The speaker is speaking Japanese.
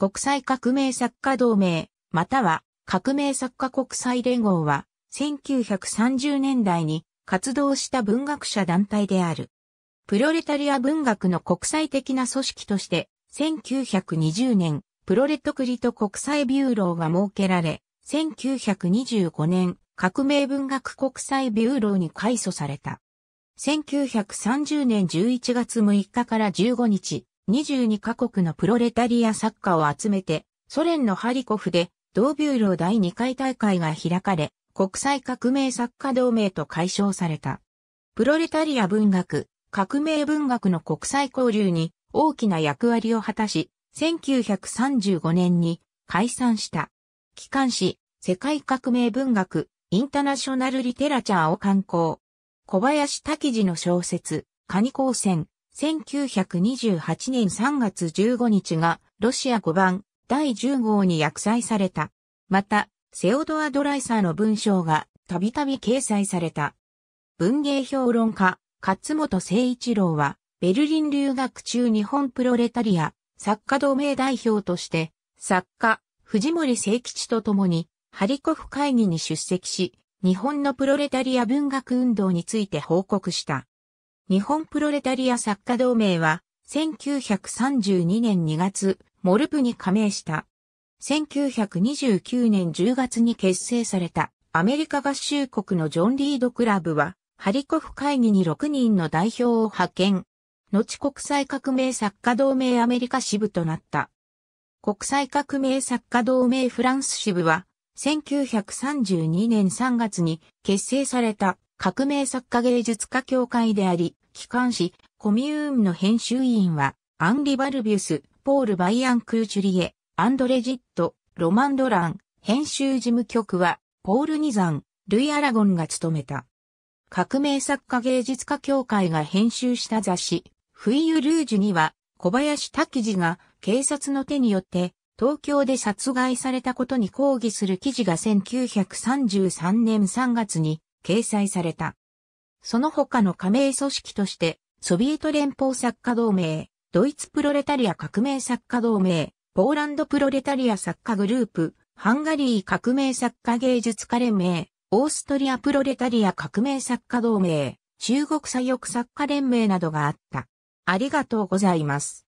国際革命作家同盟、または革命作家国際連合は、1930年代に活動した文学者団体である。プロレタリア文学の国際的な組織として、1920年、プロレトクリト国際ビューローが設けられ、1925年、革命文学国際ビューローに改祖された。1930年11月6日から15日、22カ国のプロレタリア作家を集めて、ソ連のハリコフで、同ビューロ第2回大会が開かれ、国際革命作家同盟と解消された。プロレタリア文学、革命文学の国際交流に大きな役割を果たし、1935年に解散した。機関誌、世界革命文学、インターナショナルリテラチャーを刊行。小林滝次の小説、カニ光線、1928年3月15日がロシア5番第10号に約載された。また、セオドア・ドライサーの文章がたびたび掲載された。文芸評論家、勝本誠一郎は、ベルリン留学中日本プロレタリア、作家同盟代表として、作家、藤森聖吉と共に、ハリコフ会議に出席し、日本のプロレタリア文学運動について報告した。日本プロレタリア作家同盟は、1932年2月、モルプに加盟した。1929年10月に結成されたアメリカ合衆国のジョン・リード・クラブは、ハリコフ会議に6人の代表を派遣。後国際革命作家同盟アメリカ支部となった。国際革命作家同盟フランス支部は、1932年3月に結成された革命作家芸術家協会であり、機関誌、コミューンの編集委員は、アンリ・バルビュス、ポール・バイアン・クーチュリエ、アンドレ・ジット、ロマン・ドラン、編集事務局は、ポール・ニザン、ルイ・アラゴンが務めた。革命作家芸術家協会が編集した雑誌、フイユ・ルージュには、小林滝次が警察の手によって東京で殺害されたことに抗議する記事が1933年3月に掲載された。その他の加盟組織として、ソビエト連邦作家同盟、ドイツプロレタリア革命作家同盟、ポーランドプロレタリア作家グループ、ハンガリー革命作家芸術家連盟、オーストリアプロレタリア革命作家同盟、中国左翼作家連盟などがあった。ありがとうございます。